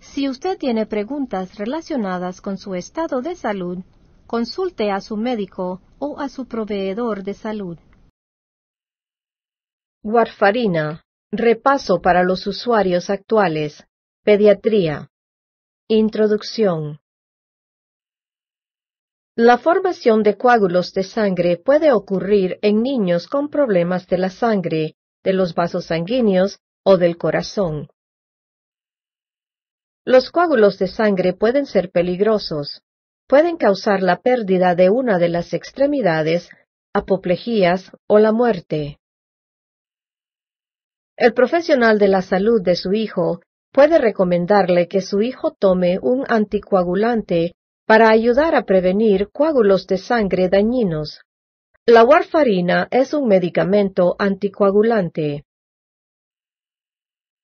Si usted tiene preguntas relacionadas con su estado de salud, consulte a su médico o a su proveedor de salud. Warfarina. Repaso para los usuarios actuales. Pediatría. Introducción. La formación de coágulos de sangre puede ocurrir en niños con problemas de la sangre, de los vasos sanguíneos o del corazón. Los coágulos de sangre pueden ser peligrosos. Pueden causar la pérdida de una de las extremidades, apoplejías o la muerte. El profesional de la salud de su hijo puede recomendarle que su hijo tome un anticoagulante para ayudar a prevenir coágulos de sangre dañinos. La warfarina es un medicamento anticoagulante.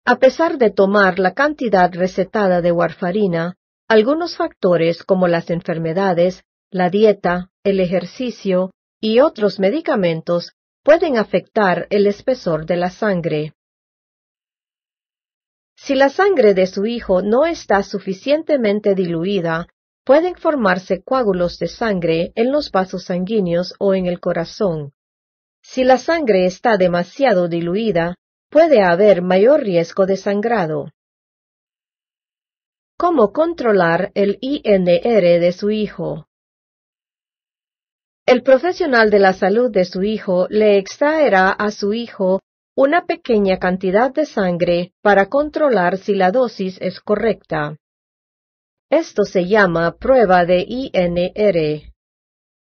A pesar de tomar la cantidad recetada de warfarina, algunos factores como las enfermedades, la dieta, el ejercicio y otros medicamentos pueden afectar el espesor de la sangre. Si la sangre de su hijo no está suficientemente diluida, pueden formarse coágulos de sangre en los vasos sanguíneos o en el corazón. Si la sangre está demasiado diluida, puede haber mayor riesgo de sangrado. ¿Cómo controlar el INR de su hijo? El profesional de la salud de su hijo le extraerá a su hijo una pequeña cantidad de sangre para controlar si la dosis es correcta. Esto se llama prueba de INR.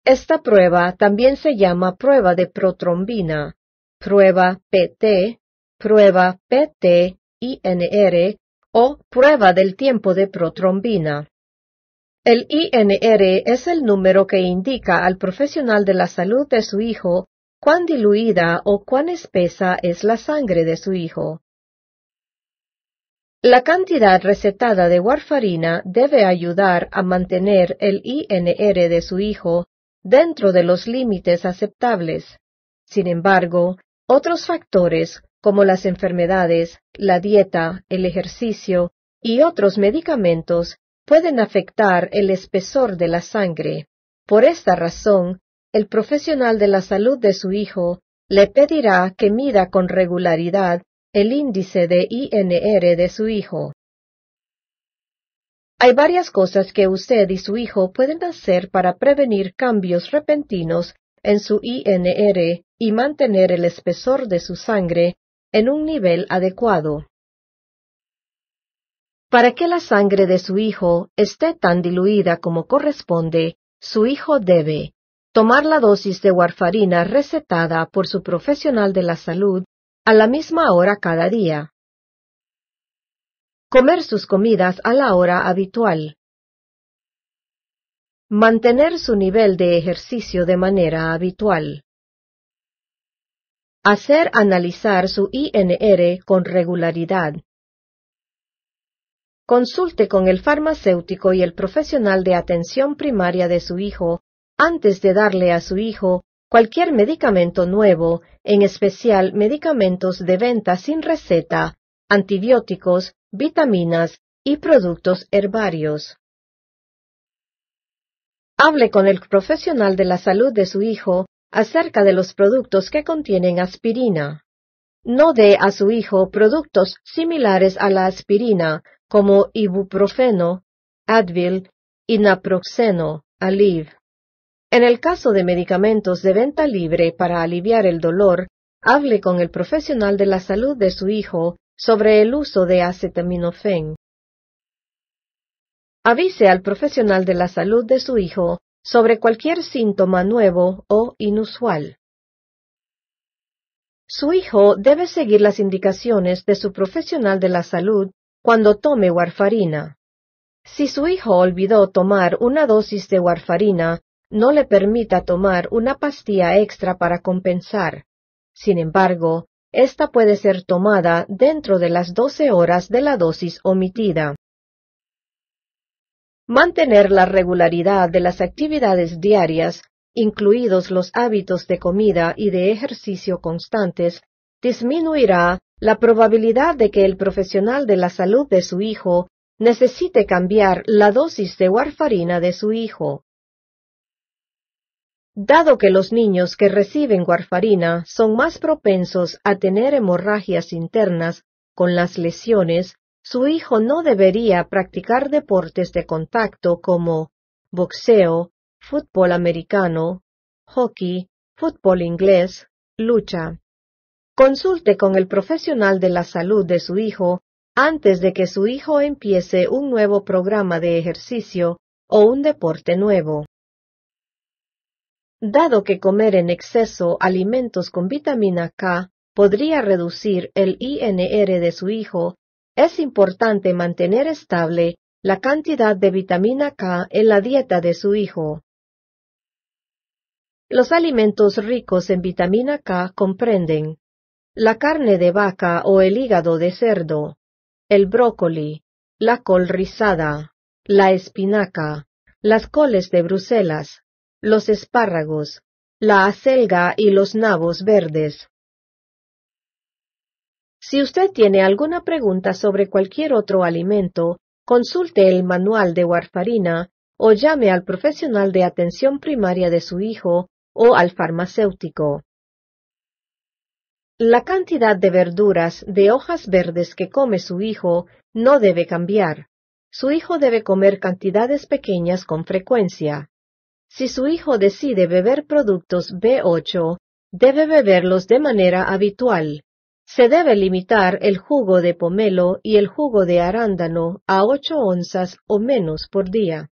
Esta prueba también se llama prueba de protrombina, prueba PT prueba PT-INR o prueba del tiempo de protrombina. El INR es el número que indica al profesional de la salud de su hijo cuán diluida o cuán espesa es la sangre de su hijo. La cantidad recetada de warfarina debe ayudar a mantener el INR de su hijo dentro de los límites aceptables. Sin embargo, otros factores como las enfermedades, la dieta, el ejercicio y otros medicamentos pueden afectar el espesor de la sangre. Por esta razón, el profesional de la salud de su hijo le pedirá que mida con regularidad el índice de INR de su hijo. Hay varias cosas que usted y su hijo pueden hacer para prevenir cambios repentinos en su INR y mantener el espesor de su sangre en un nivel adecuado. Para que la sangre de su hijo esté tan diluida como corresponde, su hijo debe tomar la dosis de warfarina recetada por su profesional de la salud a la misma hora cada día. Comer sus comidas a la hora habitual. Mantener su nivel de ejercicio de manera habitual. Hacer analizar su INR con regularidad. Consulte con el farmacéutico y el profesional de atención primaria de su hijo antes de darle a su hijo cualquier medicamento nuevo, en especial medicamentos de venta sin receta, antibióticos, vitaminas y productos herbarios. Hable con el profesional de la salud de su hijo acerca de los productos que contienen aspirina. No dé a su hijo productos similares a la aspirina, como ibuprofeno, Advil y naproxeno, Aleve. En el caso de medicamentos de venta libre para aliviar el dolor, hable con el profesional de la salud de su hijo sobre el uso de acetaminofén. Avise al profesional de la salud de su hijo sobre cualquier síntoma nuevo o inusual. Su hijo debe seguir las indicaciones de su profesional de la salud cuando tome warfarina. Si su hijo olvidó tomar una dosis de warfarina, no le permita tomar una pastilla extra para compensar. Sin embargo, esta puede ser tomada dentro de las 12 horas de la dosis omitida. Mantener la regularidad de las actividades diarias, incluidos los hábitos de comida y de ejercicio constantes, disminuirá la probabilidad de que el profesional de la salud de su hijo necesite cambiar la dosis de warfarina de su hijo. Dado que los niños que reciben warfarina son más propensos a tener hemorragias internas con las lesiones su hijo no debería practicar deportes de contacto como boxeo, fútbol americano, hockey, fútbol inglés, lucha. Consulte con el profesional de la salud de su hijo antes de que su hijo empiece un nuevo programa de ejercicio o un deporte nuevo. Dado que comer en exceso alimentos con vitamina K podría reducir el INR de su hijo es importante mantener estable la cantidad de vitamina K en la dieta de su hijo. Los alimentos ricos en vitamina K comprenden la carne de vaca o el hígado de cerdo, el brócoli, la col rizada, la espinaca, las coles de Bruselas, los espárragos, la acelga y los nabos verdes. Si usted tiene alguna pregunta sobre cualquier otro alimento, consulte el manual de warfarina o llame al profesional de atención primaria de su hijo o al farmacéutico. La cantidad de verduras de hojas verdes que come su hijo no debe cambiar. Su hijo debe comer cantidades pequeñas con frecuencia. Si su hijo decide beber productos B8, debe beberlos de manera habitual, se debe limitar el jugo de pomelo y el jugo de arándano a 8 onzas o menos por día.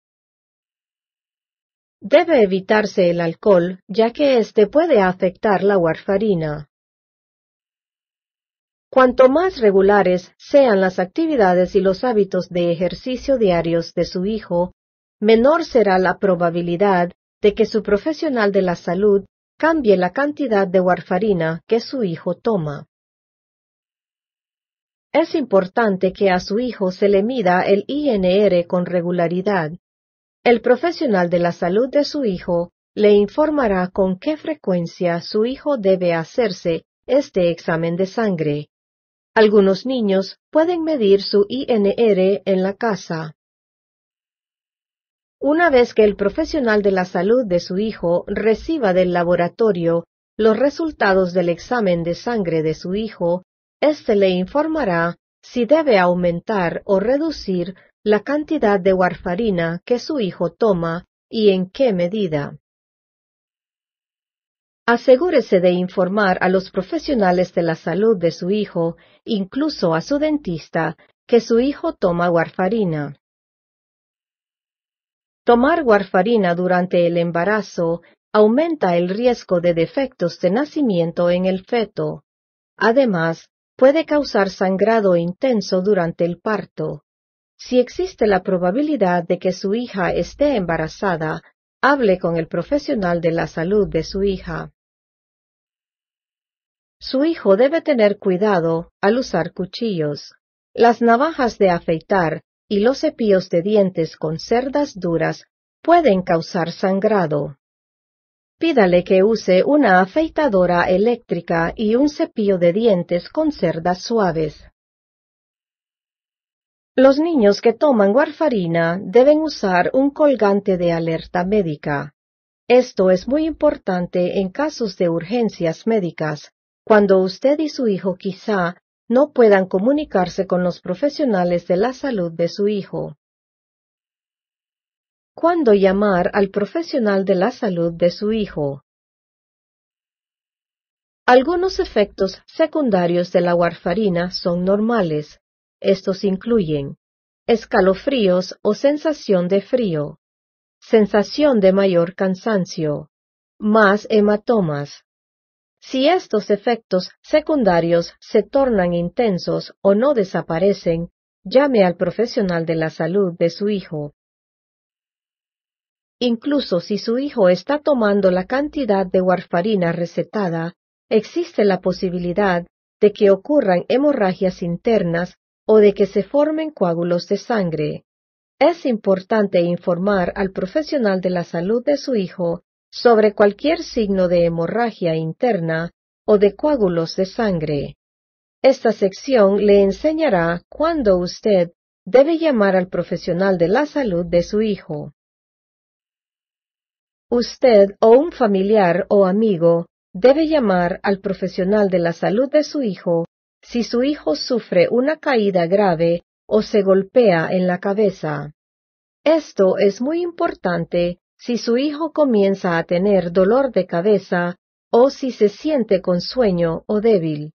Debe evitarse el alcohol, ya que éste puede afectar la warfarina. Cuanto más regulares sean las actividades y los hábitos de ejercicio diarios de su hijo, menor será la probabilidad de que su profesional de la salud cambie la cantidad de warfarina que su hijo toma. Es importante que a su hijo se le mida el INR con regularidad. El profesional de la salud de su hijo le informará con qué frecuencia su hijo debe hacerse este examen de sangre. Algunos niños pueden medir su INR en la casa. Una vez que el profesional de la salud de su hijo reciba del laboratorio los resultados del examen de sangre de su hijo, este le informará si debe aumentar o reducir la cantidad de warfarina que su hijo toma y en qué medida. Asegúrese de informar a los profesionales de la salud de su hijo, incluso a su dentista, que su hijo toma warfarina. Tomar warfarina durante el embarazo aumenta el riesgo de defectos de nacimiento en el feto. Además, puede causar sangrado intenso durante el parto. Si existe la probabilidad de que su hija esté embarazada, hable con el profesional de la salud de su hija. Su hijo debe tener cuidado al usar cuchillos. Las navajas de afeitar y los cepillos de dientes con cerdas duras pueden causar sangrado. Pídale que use una afeitadora eléctrica y un cepillo de dientes con cerdas suaves. Los niños que toman warfarina deben usar un colgante de alerta médica. Esto es muy importante en casos de urgencias médicas, cuando usted y su hijo quizá no puedan comunicarse con los profesionales de la salud de su hijo cuándo llamar al profesional de la salud de su hijo. Algunos efectos secundarios de la warfarina son normales. Estos incluyen escalofríos o sensación de frío, sensación de mayor cansancio, más hematomas. Si estos efectos secundarios se tornan intensos o no desaparecen, llame al profesional de la salud de su hijo. Incluso si su hijo está tomando la cantidad de warfarina recetada, existe la posibilidad de que ocurran hemorragias internas o de que se formen coágulos de sangre. Es importante informar al profesional de la salud de su hijo sobre cualquier signo de hemorragia interna o de coágulos de sangre. Esta sección le enseñará cuándo usted debe llamar al profesional de la salud de su hijo. Usted o un familiar o amigo debe llamar al profesional de la salud de su hijo si su hijo sufre una caída grave o se golpea en la cabeza. Esto es muy importante si su hijo comienza a tener dolor de cabeza o si se siente con sueño o débil.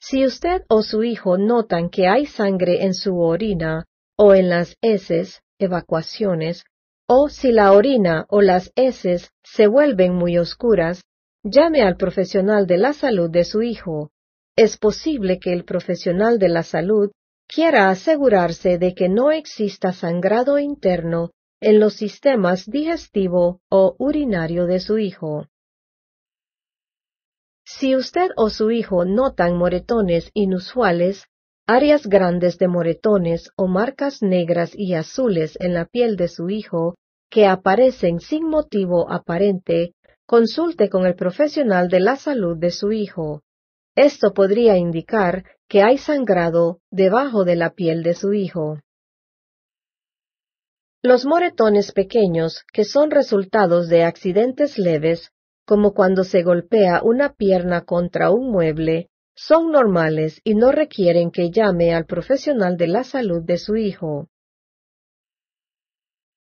Si usted o su hijo notan que hay sangre en su orina o en las heces, evacuaciones, o si la orina o las heces se vuelven muy oscuras, llame al profesional de la salud de su hijo. Es posible que el profesional de la salud quiera asegurarse de que no exista sangrado interno en los sistemas digestivo o urinario de su hijo. Si usted o su hijo notan moretones inusuales, áreas grandes de moretones o marcas negras y azules en la piel de su hijo que aparecen sin motivo aparente, consulte con el profesional de la salud de su hijo. Esto podría indicar que hay sangrado debajo de la piel de su hijo. Los moretones pequeños, que son resultados de accidentes leves, como cuando se golpea una pierna contra un mueble, son normales y no requieren que llame al profesional de la salud de su hijo.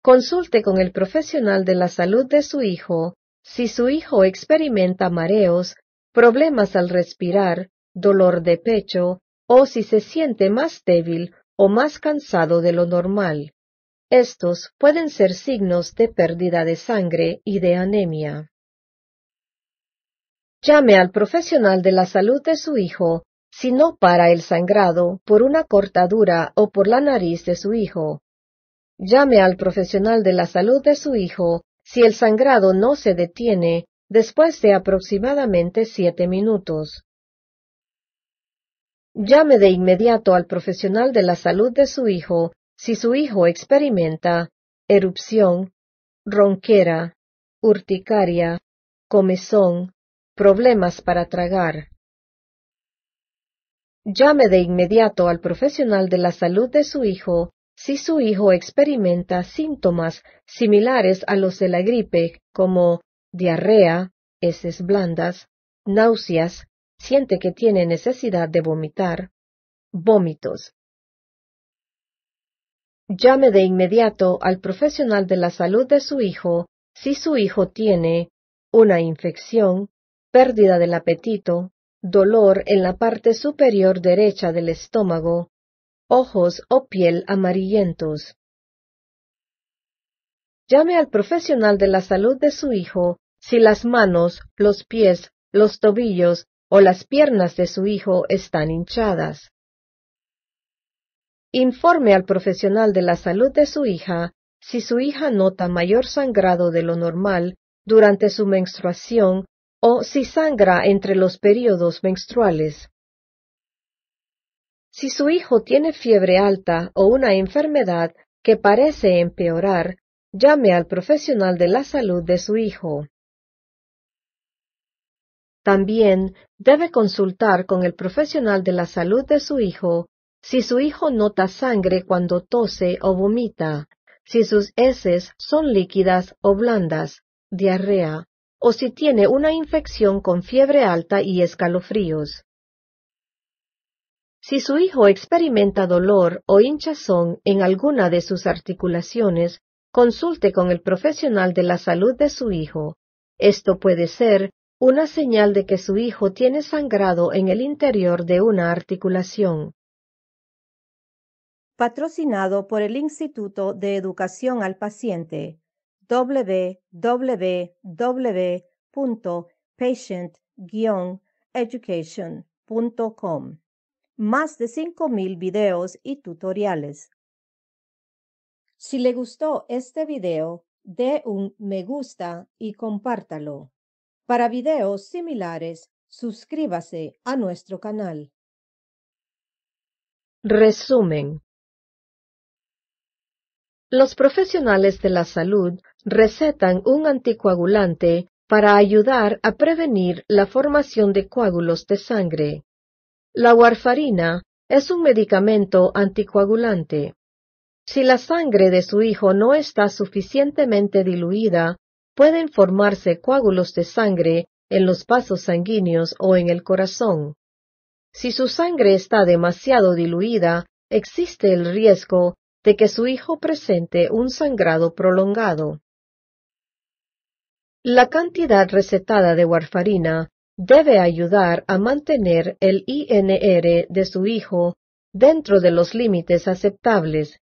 Consulte con el profesional de la salud de su hijo si su hijo experimenta mareos, problemas al respirar, dolor de pecho o si se siente más débil o más cansado de lo normal. Estos pueden ser signos de pérdida de sangre y de anemia. Llame al profesional de la salud de su hijo si no para el sangrado por una cortadura o por la nariz de su hijo. Llame al profesional de la salud de su hijo si el sangrado no se detiene después de aproximadamente siete minutos. Llame de inmediato al profesional de la salud de su hijo si su hijo experimenta erupción, ronquera, urticaria, comezón, problemas para tragar. Llame de inmediato al profesional de la salud de su hijo si su hijo experimenta síntomas similares a los de la gripe, como diarrea, heces blandas, náuseas, siente que tiene necesidad de vomitar, vómitos. Llame de inmediato al profesional de la salud de su hijo si su hijo tiene una infección, pérdida del apetito, dolor en la parte superior derecha del estómago, ojos o piel amarillentos. Llame al profesional de la salud de su hijo si las manos, los pies, los tobillos o las piernas de su hijo están hinchadas. Informe al profesional de la salud de su hija si su hija nota mayor sangrado de lo normal durante su menstruación o si sangra entre los períodos menstruales. Si su hijo tiene fiebre alta o una enfermedad que parece empeorar, llame al profesional de la salud de su hijo. También debe consultar con el profesional de la salud de su hijo si su hijo nota sangre cuando tose o vomita, si sus heces son líquidas o blandas, diarrea, o si tiene una infección con fiebre alta y escalofríos. Si su hijo experimenta dolor o hinchazón en alguna de sus articulaciones, consulte con el profesional de la salud de su hijo. Esto puede ser una señal de que su hijo tiene sangrado en el interior de una articulación. Patrocinado por el Instituto de Educación al Paciente www.patient-education.com. Más de 5.000 videos y tutoriales. Si le gustó este video, dé un me gusta y compártalo. Para videos similares, suscríbase a nuestro canal. Resumen. Los profesionales de la salud recetan un anticoagulante para ayudar a prevenir la formación de coágulos de sangre. La warfarina es un medicamento anticoagulante. Si la sangre de su hijo no está suficientemente diluida, pueden formarse coágulos de sangre en los vasos sanguíneos o en el corazón. Si su sangre está demasiado diluida, existe el riesgo de que su hijo presente un sangrado prolongado. La cantidad recetada de warfarina debe ayudar a mantener el INR de su hijo dentro de los límites aceptables.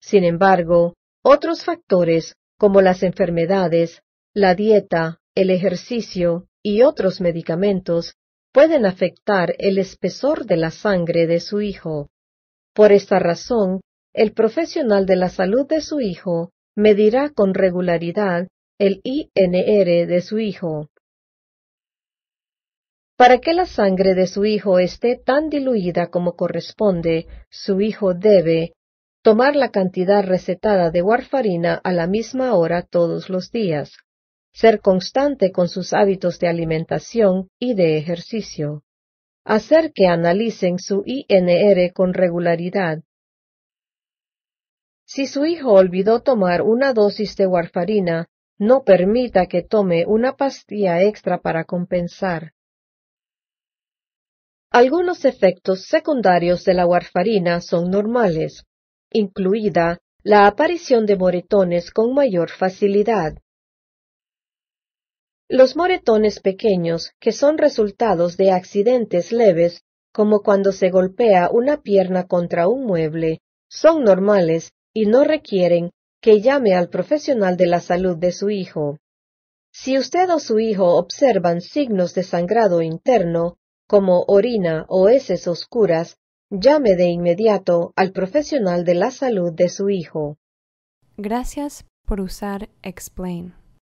Sin embargo, otros factores como las enfermedades, la dieta, el ejercicio y otros medicamentos pueden afectar el espesor de la sangre de su hijo. Por esta razón, el profesional de la salud de su hijo medirá con regularidad el INR de su hijo. Para que la sangre de su hijo esté tan diluida como corresponde, su hijo debe tomar la cantidad recetada de warfarina a la misma hora todos los días, ser constante con sus hábitos de alimentación y de ejercicio, hacer que analicen su INR con regularidad si su hijo olvidó tomar una dosis de warfarina, no permita que tome una pastilla extra para compensar. Algunos efectos secundarios de la warfarina son normales, incluida la aparición de moretones con mayor facilidad. Los moretones pequeños, que son resultados de accidentes leves, como cuando se golpea una pierna contra un mueble, son normales y no requieren que llame al profesional de la salud de su hijo. Si usted o su hijo observan signos de sangrado interno, como orina o heces oscuras, llame de inmediato al profesional de la salud de su hijo. Gracias por usar Explain.